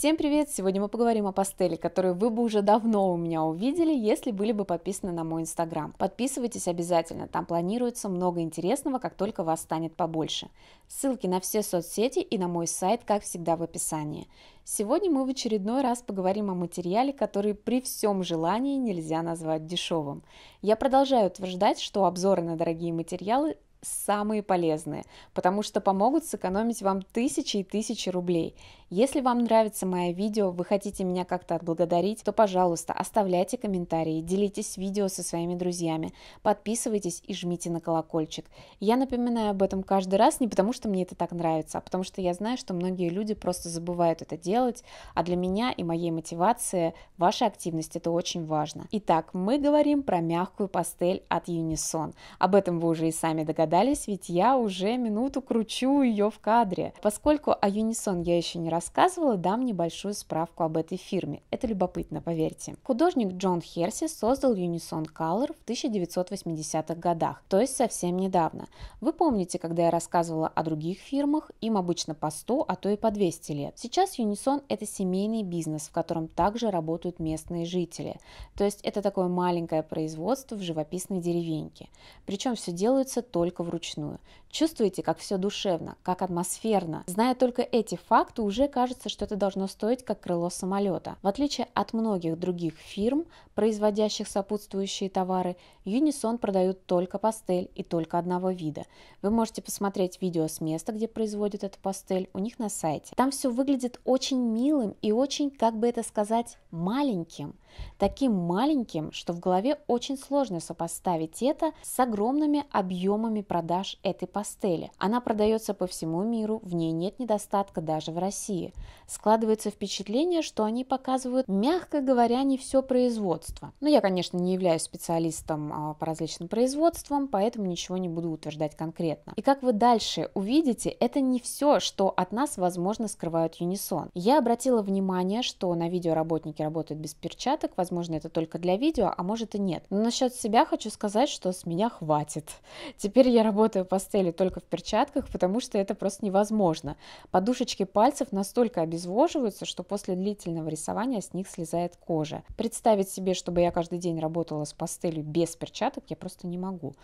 Всем привет! Сегодня мы поговорим о пастели, которую вы бы уже давно у меня увидели, если были бы подписаны на мой инстаграм. Подписывайтесь обязательно, там планируется много интересного, как только вас станет побольше. Ссылки на все соцсети и на мой сайт, как всегда, в описании. Сегодня мы в очередной раз поговорим о материале, который при всем желании нельзя назвать дешевым. Я продолжаю утверждать, что обзоры на дорогие материалы самые полезные, потому что помогут сэкономить вам тысячи и тысячи рублей. Если вам нравится мое видео, вы хотите меня как-то отблагодарить, то, пожалуйста, оставляйте комментарии, делитесь видео со своими друзьями, подписывайтесь и жмите на колокольчик. Я напоминаю об этом каждый раз не потому, что мне это так нравится, а потому что я знаю, что многие люди просто забывают это делать, а для меня и моей мотивации ваша активность это очень важно. Итак, мы говорим про мягкую пастель от Unison. Об этом вы уже и сами догадались, ведь я уже минуту кручу ее в кадре. Поскольку о Unison я еще не рассказывала рассказывала, дам небольшую справку об этой фирме. Это любопытно, поверьте. Художник Джон Херси создал Unison Color в 1980-х годах, то есть совсем недавно. Вы помните, когда я рассказывала о других фирмах, им обычно по 100, а то и по 200 лет. Сейчас Unison – это семейный бизнес, в котором также работают местные жители. То есть это такое маленькое производство в живописной деревеньке. Причем все делается только вручную. Чувствуете, как все душевно, как атмосферно. Зная только эти факты, уже кажется, что это должно стоить как крыло самолета. В отличие от многих других фирм, производящих сопутствующие товары, Unison продают только пастель и только одного вида. Вы можете посмотреть видео с места, где производят эту пастель, у них на сайте. Там все выглядит очень милым и очень, как бы это сказать, маленьким. Таким маленьким, что в голове очень сложно сопоставить это с огромными объемами продаж этой пастели. Она продается по всему миру, в ней нет недостатка даже в России плохие. Складывается впечатление, что они показывают, мягко говоря, не все производство. Но ну, я, конечно, не являюсь специалистом а, по различным производствам, поэтому ничего не буду утверждать конкретно. И как вы дальше увидите, это не все, что от нас, возможно, скрывают Юнисон. Я обратила внимание, что на видео работники работают без перчаток, возможно, это только для видео, а может и нет. Но насчет себя хочу сказать, что с меня хватит. Теперь я работаю пастели только в перчатках, потому что это просто невозможно. Подушечки пальцев на настолько обезвоживаются, что после длительного рисования с них слезает кожа. Представить себе, чтобы я каждый день работала с пастелью без перчаток, я просто не могу.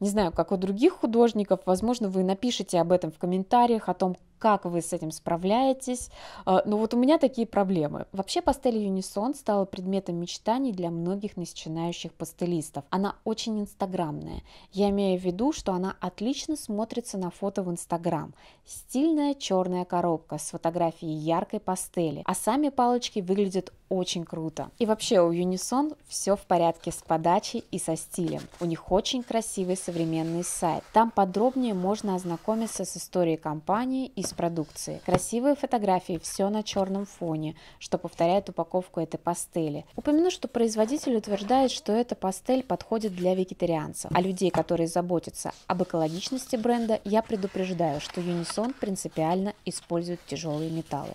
Не знаю, как у других художников, возможно, вы напишите об этом в комментариях, о том, как вы с этим справляетесь. А, Но ну вот у меня такие проблемы. Вообще пастель Юнисон стала предметом мечтаний для многих начинающих пастелистов. Она очень инстаграмная. Я имею в виду, что она отлично смотрится на фото в Инстаграм. Стильная черная коробка с фотографией яркой пастели, а сами палочки выглядят очень круто. И вообще у Юнисон все в порядке с подачей и со стилем. У них очень красивый современный сайт. Там подробнее можно ознакомиться с историей компании и из продукции. Красивые фотографии, все на черном фоне, что повторяет упаковку этой пастели. Упомяну, что производитель утверждает, что эта пастель подходит для вегетарианцев. А людей, которые заботятся об экологичности бренда, я предупреждаю, что Unison принципиально использует тяжелые металлы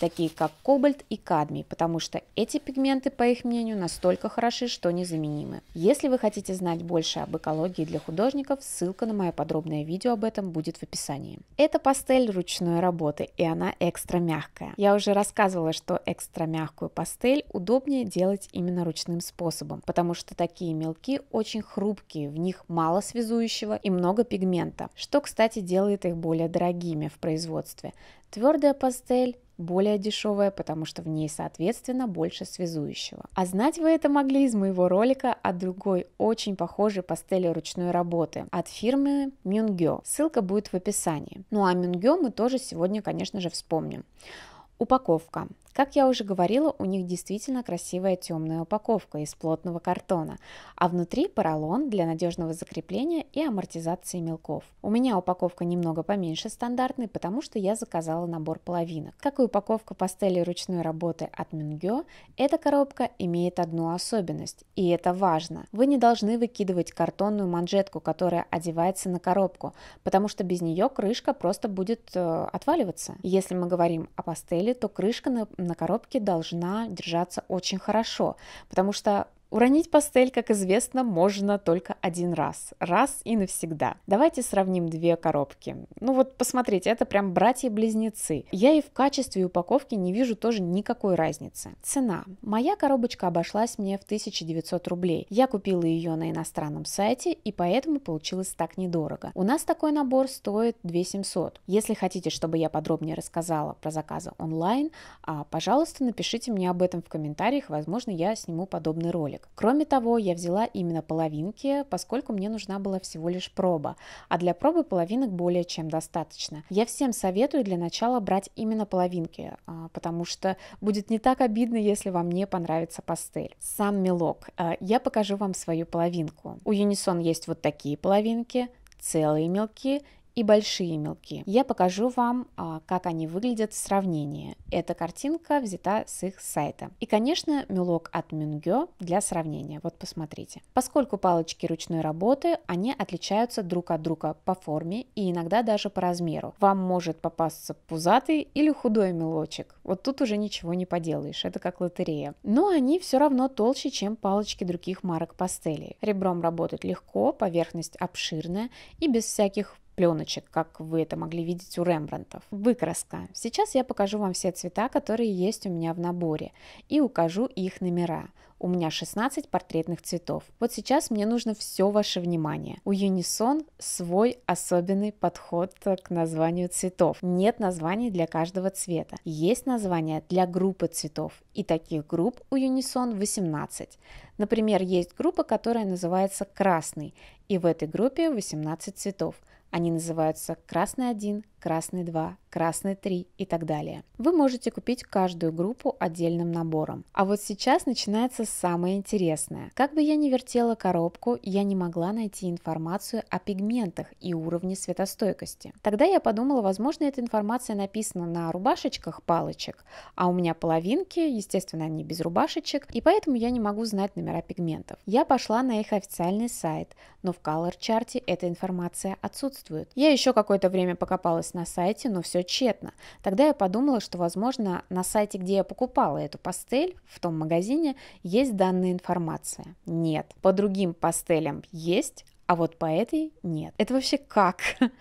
такие как кобальт и кадмий, потому что эти пигменты, по их мнению, настолько хороши, что незаменимы. Если вы хотите знать больше об экологии для художников, ссылка на мое подробное видео об этом будет в описании. Эта пастель ручная ручной работы, и она экстра мягкая. Я уже рассказывала, что экстра мягкую пастель удобнее делать именно ручным способом, потому что такие мелки очень хрупкие, в них мало связующего и много пигмента, что, кстати, делает их более дорогими в производстве. Твердая пастель более дешевая, потому что в ней, соответственно, больше связующего. А знать вы это могли из моего ролика о другой очень похожей пастели ручной работы от фирмы Мюнгё. Ссылка будет в описании. Ну а Мюнгё мы тоже сегодня, конечно же, вспомним. Упаковка. Как я уже говорила, у них действительно красивая темная упаковка из плотного картона, а внутри поролон для надежного закрепления и амортизации мелков. У меня упаковка немного поменьше стандартной, потому что я заказала набор половинок. Как и упаковка пастели ручной работы от Мингё, эта коробка имеет одну особенность, и это важно. Вы не должны выкидывать картонную манжетку, которая одевается на коробку, потому что без нее крышка просто будет э, отваливаться. Если мы говорим о пастели, то крышка на на коробке должна держаться очень хорошо, потому что Уронить пастель, как известно, можно только один раз. Раз и навсегда. Давайте сравним две коробки. Ну вот посмотрите, это прям братья-близнецы. Я и в качестве упаковки не вижу тоже никакой разницы. Цена. Моя коробочка обошлась мне в 1900 рублей. Я купила ее на иностранном сайте и поэтому получилось так недорого. У нас такой набор стоит 2700. Если хотите, чтобы я подробнее рассказала про заказы онлайн, а, пожалуйста, напишите мне об этом в комментариях, возможно, я сниму подобный ролик человек. Кроме того, я взяла именно половинки, поскольку мне нужна была всего лишь проба, а для пробы половинок более чем достаточно. Я всем советую для начала брать именно половинки, а, потому что будет не так обидно, если вам не понравится пастель. Сам мелок. А, я покажу вам свою половинку. У Unison есть вот такие половинки, целые мелки и большие мелки. Я покажу вам, а, как они выглядят в сравнении. Эта картинка взята с их сайта. И, конечно, мелок от Мюнгё для сравнения. Вот посмотрите. Поскольку палочки ручной работы, они отличаются друг от друга по форме и иногда даже по размеру. Вам может попасться пузатый или худой мелочек. Вот тут уже ничего не поделаешь, это как лотерея. Но они все равно толще, чем палочки других марок пастелей. Ребром работать легко, поверхность обширная и без всяких пленочек, как вы это могли видеть у Рембрандтов. Выкраска. Сейчас я покажу вам все цвета, которые есть у меня в наборе, и укажу их номера. У меня 16 портретных цветов. Вот сейчас мне нужно все ваше внимание. У Юнисон свой особенный подход к названию цветов. Нет названий для каждого цвета. Есть названия для группы цветов. И таких групп у Юнисон 18. Например, есть группа, которая называется «Красный», и в этой группе 18 цветов – они называются «Красный один красный 2, красный 3 и так далее. Вы можете купить каждую группу отдельным набором. А вот сейчас начинается самое интересное. Как бы я ни вертела коробку, я не могла найти информацию о пигментах и уровне светостойкости. Тогда я подумала, возможно, эта информация написана на рубашечках палочек, а у меня половинки, естественно, они без рубашечек, и поэтому я не могу знать номера пигментов. Я пошла на их официальный сайт, но в Color чарте эта информация отсутствует. Я еще какое-то время покопалась пыталась на сайте, но все тщетно. Тогда я подумала, что, возможно, на сайте, где я покупала эту пастель, в том магазине, есть данная информация. Нет, по другим пастелям есть, а вот по этой нет. Это вообще как?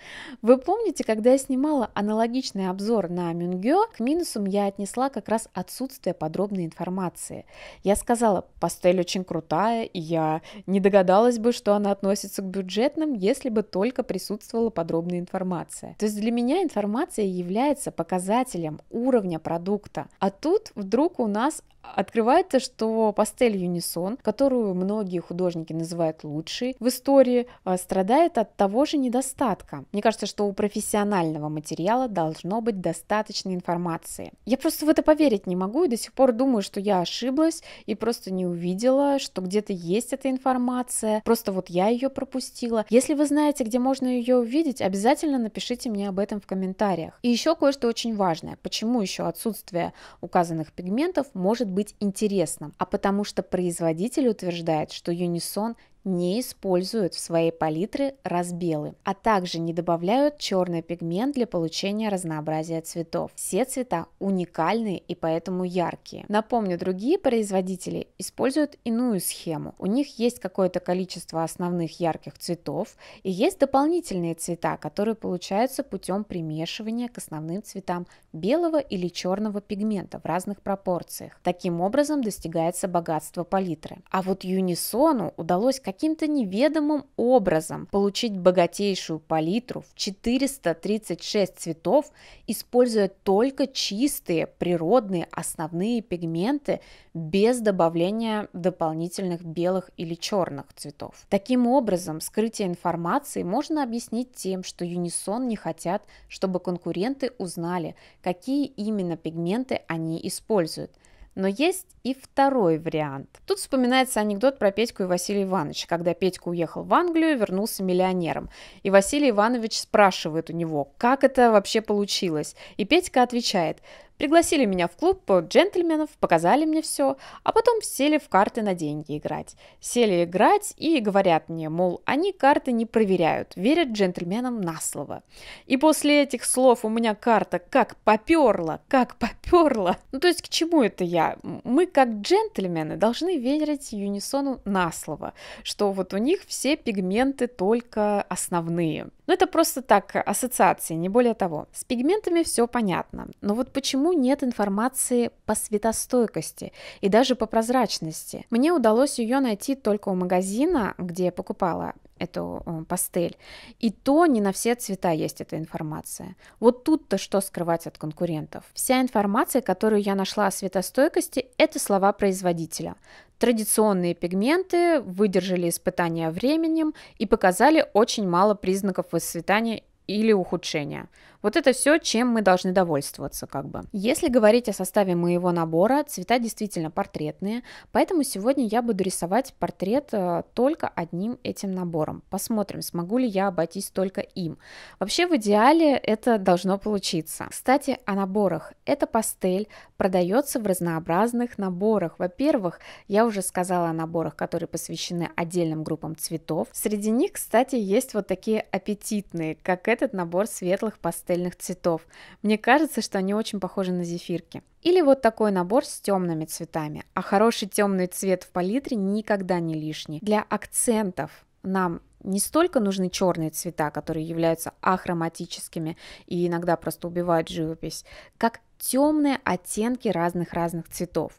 Вы помните, когда я снимала аналогичный обзор на Мюнгё, к минусам я отнесла как раз отсутствие подробной информации. Я сказала, пастель очень крутая, и я не догадалась бы, что она относится к бюджетным, если бы только присутствовала подробная информация. То есть для меня информация является показателем уровня продукта. А тут вдруг у нас Открывается, что пастель Юнисон, которую многие художники называют лучшей в истории, э, страдает от того же недостатка. Мне кажется, что у профессионального материала должно быть достаточно информации. Я просто в это поверить не могу и до сих пор думаю, что я ошиблась и просто не увидела, что где-то есть эта информация, просто вот я ее пропустила. Если вы знаете, где можно ее увидеть, обязательно напишите мне об этом в комментариях. И еще кое-что очень важное. Почему еще отсутствие указанных пигментов может быть интересным, а потому что производитель утверждает, что Unison не используют в своей палитры разбелы, а также не добавляют черный пигмент для получения разнообразия цветов. Все цвета уникальные и поэтому яркие. Напомню, другие производители используют иную схему. У них есть какое-то количество основных ярких цветов и есть дополнительные цвета, которые получаются путем примешивания к основным цветам белого или черного пигмента в разных пропорциях. Таким образом достигается богатство палитры. А вот Юнисону удалось, конечно, каким-то неведомым образом получить богатейшую палитру в 436 цветов, используя только чистые природные основные пигменты без добавления дополнительных белых или черных цветов. Таким образом, скрытие информации можно объяснить тем, что Unison не хотят, чтобы конкуренты узнали, какие именно пигменты они используют, но есть и второй вариант. Тут вспоминается анекдот про Петьку и Василия Ивановича, когда Петька уехал в Англию и вернулся миллионером. И Василий Иванович спрашивает у него, как это вообще получилось. И Петька отвечает, Пригласили меня в клуб э, джентльменов, показали мне все, а потом сели в карты на деньги играть. Сели играть и говорят мне, мол, они карты не проверяют, верят джентльменам на слово. И после этих слов у меня карта как поперла, как поперла. Ну то есть к чему это я? Мы как джентльмены должны верить Юнисону на слово, что вот у них все пигменты только основные. Но ну, это просто так э, ассоциации, не более того. С пигментами все понятно, но вот почему нет информации по светостойкости и даже по прозрачности. Мне удалось ее найти только у магазина, где я покупала эту э, пастель. И то не на все цвета есть эта информация. Вот тут-то что скрывать от конкурентов? Вся информация, которую я нашла о светостойкости, это слова производителя. Традиционные пигменты выдержали испытания временем и показали очень мало признаков высветания или ухудшения. Вот это все, чем мы должны довольствоваться, как бы. Если говорить о составе моего набора, цвета действительно портретные, поэтому сегодня я буду рисовать портрет э, только одним этим набором. Посмотрим, смогу ли я обойтись только им. Вообще, в идеале это должно получиться. Кстати, о наборах. Эта пастель продается в разнообразных наборах. Во-первых, я уже сказала о наборах, которые посвящены отдельным группам цветов. Среди них, кстати, есть вот такие аппетитные, как это этот набор светлых пастельных цветов. Мне кажется, что они очень похожи на зефирки. Или вот такой набор с темными цветами. А хороший темный цвет в палитре никогда не лишний. Для акцентов нам не столько нужны черные цвета, которые являются ахроматическими и иногда просто убивают живопись, как темные оттенки разных-разных цветов.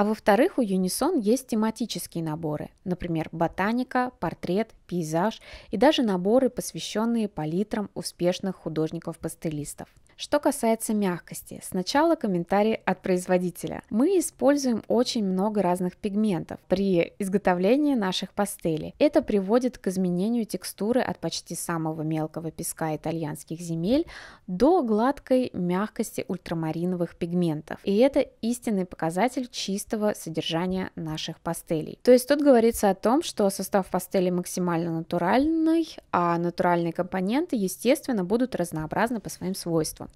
А во-вторых, у Unison есть тематические наборы, например, ботаника, портрет, пейзаж и даже наборы, посвященные палитрам успешных художников-пастелистов. Что касается мягкости, сначала комментарий от производителя. Мы используем очень много разных пигментов при изготовлении наших пастелей. Это приводит к изменению текстуры от почти самого мелкого песка итальянских земель до гладкой мягкости ультрамариновых пигментов. И это истинный показатель чистого содержания наших пастелей. То есть тут говорится о том, что состав пастели максимально натуральный, а натуральные компоненты, естественно, будут разнообразны по своим свойствам.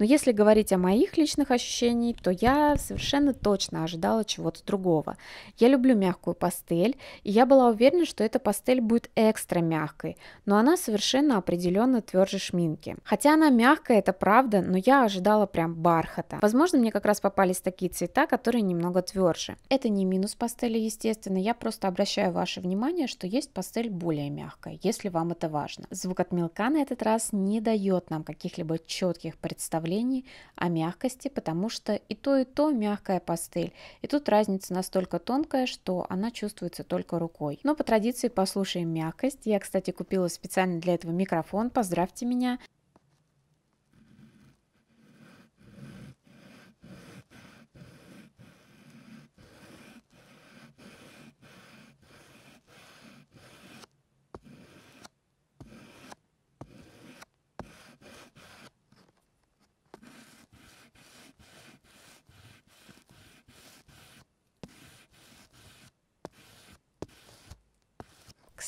Но если говорить о моих личных ощущениях, то я совершенно точно ожидала чего-то другого. Я люблю мягкую пастель, и я была уверена, что эта пастель будет экстра мягкой, но она совершенно определенно тверже шминки. Хотя она мягкая, это правда, но я ожидала прям бархата. Возможно, мне как раз попались такие цвета, которые немного тверже. Это не минус пастели, естественно, я просто обращаю ваше внимание, что есть пастель более мягкая, если вам это важно. Звук от мелка на этот раз не дает нам каких-либо четких всяких представлений о мягкости, потому что и то, и то мягкая пастель. И тут разница настолько тонкая, что она чувствуется только рукой. Но по традиции послушаем мягкость. Я, кстати, купила специально для этого микрофон, поздравьте меня.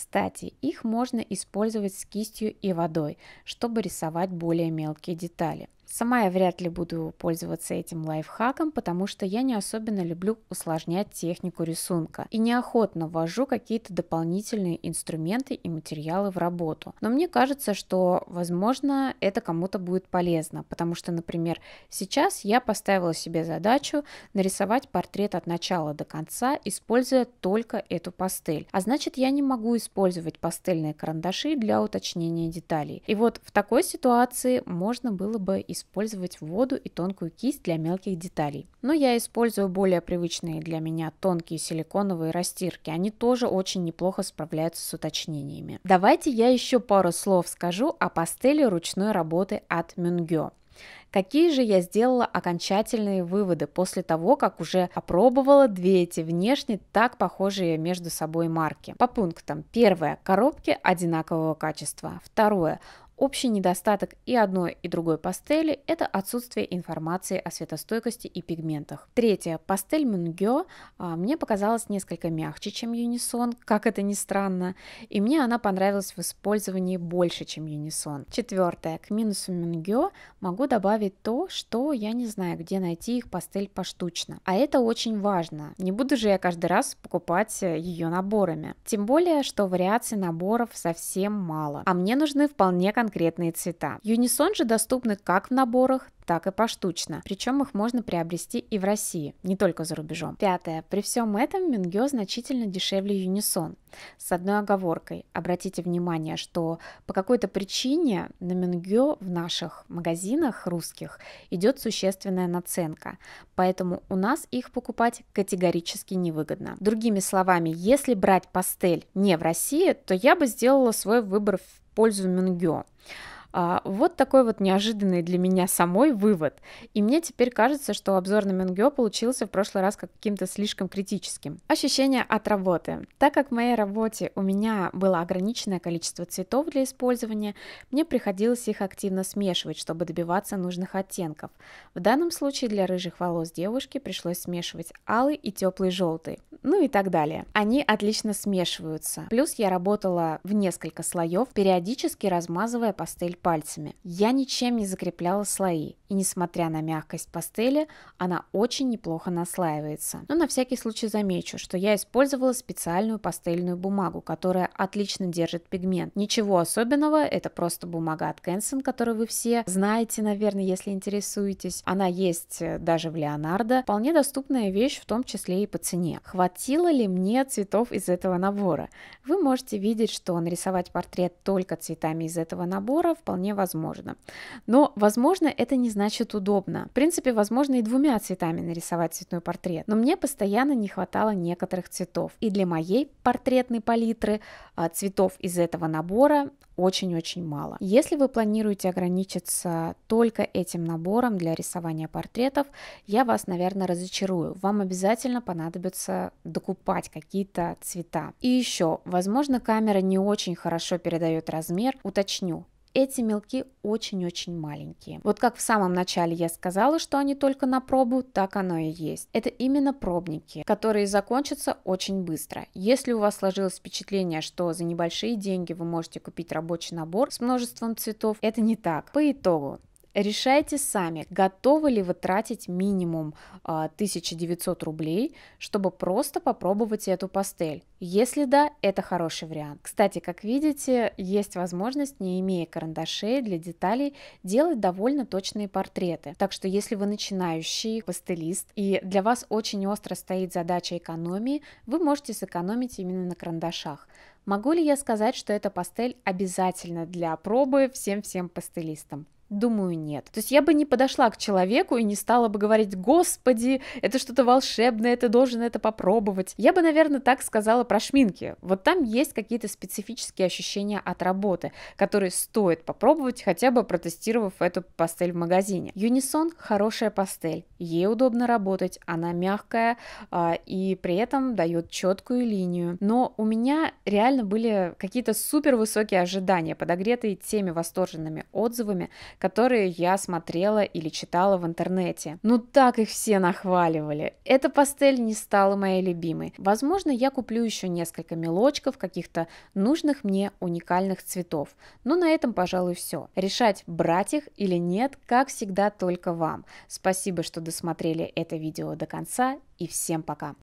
Кстати, их можно использовать с кистью и водой, чтобы рисовать более мелкие детали. Сама я вряд ли буду пользоваться этим лайфхаком, потому что я не особенно люблю усложнять технику рисунка и неохотно ввожу какие-то дополнительные инструменты и материалы в работу. Но мне кажется, что, возможно, это кому-то будет полезно, потому что, например, сейчас я поставила себе задачу нарисовать портрет от начала до конца, используя только эту пастель. А значит, я не могу использовать пастельные карандаши для уточнения деталей. И вот в такой ситуации можно было бы и использовать воду и тонкую кисть для мелких деталей. Но я использую более привычные для меня тонкие силиконовые растирки. Они тоже очень неплохо справляются с уточнениями. Давайте я еще пару слов скажу о пастели ручной работы от Мюнгё. Какие же я сделала окончательные выводы после того, как уже опробовала две эти внешне так похожие между собой марки? По пунктам. Первое. Коробки одинакового качества. Второе. Общий недостаток и одной, и другой пастели – это отсутствие информации о светостойкости и пигментах. Третье. Пастель Мюнгё а, мне показалась несколько мягче, чем Юнисон, как это ни странно, и мне она понравилась в использовании больше, чем Юнисон. Четвертое. К минусу Мюнгё могу добавить то, что я не знаю, где найти их пастель поштучно. А это очень важно. Не буду же я каждый раз покупать э, ее наборами. Тем более, что вариаций наборов совсем мало. А мне нужны вполне конкретные конкретные цвета. Юнисон же доступны как в наборах, так и поштучно. Причем их можно приобрести и в России, не только за рубежом. Пятое. При всем этом Мингё значительно дешевле Юнисон. С одной оговоркой. Обратите внимание, что по какой-то причине на Мингё в наших магазинах русских идет существенная наценка. Поэтому у нас их покупать категорически невыгодно. Другими словами, если брать пастель не в России, то я бы сделала свой выбор в пользу Мюнгё. А, вот такой вот неожиданный для меня самой вывод. И мне теперь кажется, что обзор на Менгё получился в прошлый раз каким-то слишком критическим. Ощущение от работы. Так как в моей работе у меня было ограниченное количество цветов для использования, мне приходилось их активно смешивать, чтобы добиваться нужных оттенков. В данном случае для рыжих волос девушки пришлось смешивать алый и теплый желтый ну и так далее. Они отлично смешиваются. Плюс я работала в несколько слоев, периодически размазывая пастель пальцами. Я ничем не закрепляла слои, и несмотря на мягкость пастели, она очень неплохо наслаивается. Но на всякий случай замечу, что я использовала специальную пастельную бумагу, которая отлично держит пигмент. Ничего особенного, это просто бумага от Кэнсон, которую вы все знаете, наверное, если интересуетесь. Она есть э, даже в Леонардо. Вполне доступная вещь, в том числе и по цене. Хватит Хватило ли мне цветов из этого набора? Вы можете видеть, что нарисовать портрет только цветами из этого набора вполне возможно. Но, возможно, это не значит удобно. В принципе, возможно и двумя цветами нарисовать цветной портрет. Но мне постоянно не хватало некоторых цветов. И для моей портретной палитры а, цветов из этого набора очень-очень мало. Если вы планируете ограничиться только этим набором для рисования портретов, я вас, наверное, разочарую. Вам обязательно понадобится докупать какие-то цвета. И еще, возможно, камера не очень хорошо передает размер. Уточню, эти мелки очень-очень маленькие. Вот как в самом начале я сказала, что они только на пробу, так оно и есть. Это именно пробники, которые закончатся очень быстро. Если у вас сложилось впечатление, что за небольшие деньги вы можете купить рабочий набор с множеством цветов, это не так. По итогу, Решайте сами, готовы ли вы тратить минимум 1900 а, рублей, чтобы просто попробовать эту пастель. Если да, это хороший вариант. Кстати, как видите, есть возможность, не имея карандашей для деталей, делать довольно точные портреты. Так что если вы начинающий пастелист и для вас очень остро стоит задача экономии, вы можете сэкономить именно на карандашах. Могу ли я сказать, что эта пастель обязательно для пробы всем-всем пастелистам? Думаю, нет. То есть я бы не подошла к человеку и не стала бы говорить, господи, это что-то волшебное, ты должен это попробовать. Я бы, наверное, так сказала про шминки. Вот там есть какие-то специфические ощущения от работы, которые стоит попробовать, хотя бы протестировав эту пастель в магазине. Юнисон – хорошая пастель, ей удобно работать, она мягкая а, и при этом дает четкую линию. Но у меня реально были какие-то супер высокие ожидания, подогретые теми восторженными отзывами, которые я смотрела или читала в интернете. Ну так их все нахваливали. Эта пастель не стала моей любимой. Возможно, я куплю еще несколько мелочков каких-то нужных мне уникальных цветов. Но ну, на этом, пожалуй, все. Решать, брать их или нет, как всегда, только вам. Спасибо, что досмотрели это видео до конца и всем пока!